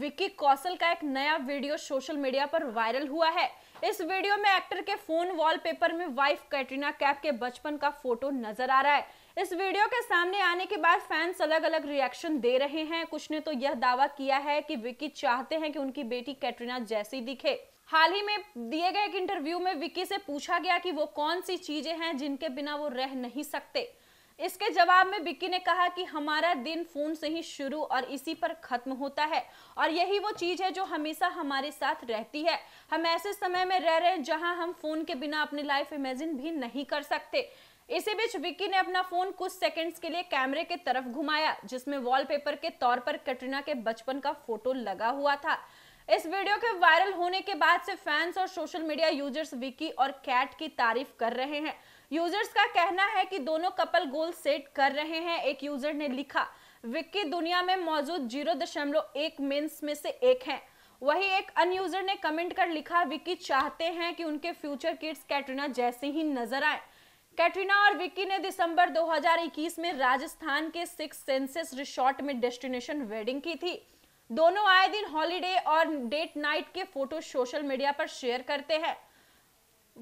विक्की कौशल का एक नया वीडियो सोशल मीडिया पर वायरल हुआ है इस वीडियो में एक्टर के फोन वॉलपेपर में वाइफ कैटरीना कैफ के बचपन का फोटो नजर आ रहा है इस वीडियो के सामने आने के बाद फैंस अलग अलग रिएक्शन दे रहे हैं कुछ ने तो यह दावा किया है कि विक्की चाहते हैं कि उनकी बेटी कैटरीना जैसी दिखे हाल ही में दिए गए एक इंटरव्यू में विक्की से पूछा गया कि वो कौन सी चीजें हैं जिनके बिना वो रह नहीं सकते इसके जवाब में बिक्की ने कहा कि हमारा दिन फोन से ही शुरू और इसी पर खत्म होता है और यही वो चीज है जो हमेशा हमारे साथ रहती है हम ऐसे समय में रह रहे हैं जहां हम फोन के बिना अपनी लाइफ इमेजिन भी नहीं कर सकते इसी बीच विक्की ने अपना फोन कुछ सेकंड्स के लिए कैमरे के तरफ घुमाया जिसमें वॉलपेपर के तौर पर कटरीना के बचपन का फोटो लगा हुआ था इस वीडियो के वायरल होने के बाद से फैंस और सोशल मीडिया यूजर्स विकी और कैट की तारीफ कर रहे हैं यूजर्स का कहना है कि दोनों कपल गोल सेट कर रहे हैं एक यूजर ने लिखा विक्की दुनिया में मौजूद जीरो दशमलव एक मेन्स में से एक हैं वही एक अन्य यूजर ने कमेंट कर लिखा विक्की चाहते हैं कि उनके फ्यूचर किड्स कैटरीना जैसे ही नजर आए कैटरीना और विक्की ने दिसंबर 2021 में राजस्थान के सिक्स सेंसेस रिसोर्ट में डेस्टिनेशन वेडिंग की थी दोनों आए दिन हॉलीडे और डेट नाइट के फोटो सोशल मीडिया पर शेयर करते हैं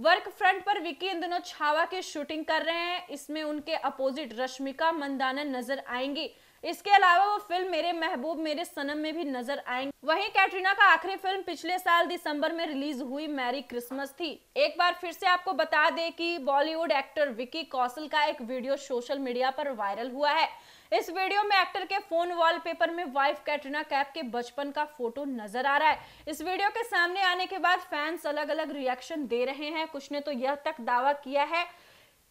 वर्क फ्रंट पर विकी इन दोनों छावा की शूटिंग कर रहे हैं इसमें उनके अपोजिट रश्मिका मंदाना नजर आएंगी इसके अलावा वो फिल्म मेरे महबूब मेरे सनम में भी नजर आएंगे वहीं कैटरीना का आखिरी फिल्म पिछले साल दिसंबर में रिलीज हुई मैरी क्रिसमस थी एक बार फिर से आपको बता दें कि बॉलीवुड एक्टर विकी कौशल का एक वीडियो सोशल मीडिया पर वायरल हुआ है इस वीडियो में एक्टर के फोन वॉलपेपर में वाइफ कैटरीना कैफ के बचपन का फोटो नजर आ रहा है इस वीडियो के सामने आने के बाद फैंस अलग अलग रिएक्शन दे रहे हैं कुछ ने तो यह तक दावा किया है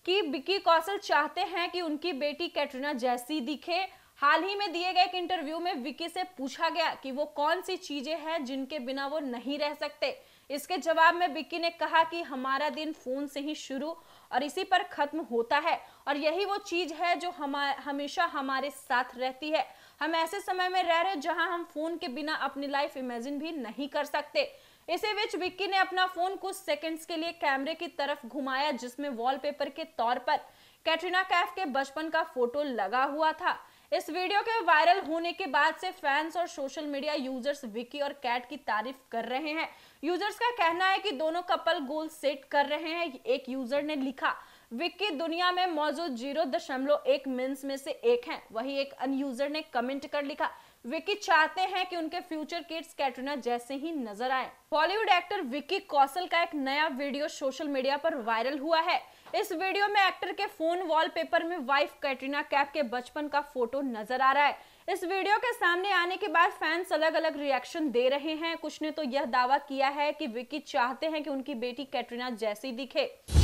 कि विकी कौशल चाहते हैं कि उनकी बेटी कैटरीना जैसी दिखे हाल ही में दिए गए एक इंटरव्यू में विकी से पूछा गया कि वो कौन सी चीजें हैं जिनके बिना वो नहीं रह सकते इसके जवाब में विक्की ने कहा कि हमारा दिन फोन से ही शुरू और इसी पर खत्म होता है और यही वो चीज है जो हम हमेशा हमारे साथ रहती है हम ऐसे समय में रह रहे जहां हम फोन के बिना अपनी लाइफ इमेजिन भी नहीं कर सकते इसी बीच विक्की ने अपना फोन कुछ सेकंड्स के लिए कैमरे की तरफ घुमाया जिसमें वॉलपेपर के तौर पर कैटरीना कैफ के बचपन का फोटो लगा हुआ था इस वीडियो के वायरल होने के बाद से फैंस और सोशल मीडिया यूजर्स विकी और कैट की तारीफ कर रहे हैं यूजर्स का कहना है कि दोनों कपल गोल सेट कर रहे हैं एक यूजर ने लिखा विक्की दुनिया में मौजूद जीरो दशमलव एक मिन्स में से एक है वही एक अन्य यूजर ने कमेंट कर लिखा विकी चाहते हैं कि उनके फ्यूचर किड्स कैटरीना जैसे ही नजर आए बॉलीवुड एक्टर विकी कौशल का एक नया वीडियो सोशल मीडिया पर वायरल हुआ है इस वीडियो में एक्टर के फोन वॉलपेपर में वाइफ कैटरीना कैफ के बचपन का फोटो नजर आ रहा है इस वीडियो के सामने आने के बाद फैंस अलग अलग रिएक्शन दे रहे हैं कुछ ने तो यह दावा किया है कि विकी चाहते हैं कि उनकी बेटी कैटरीना जैसी दिखे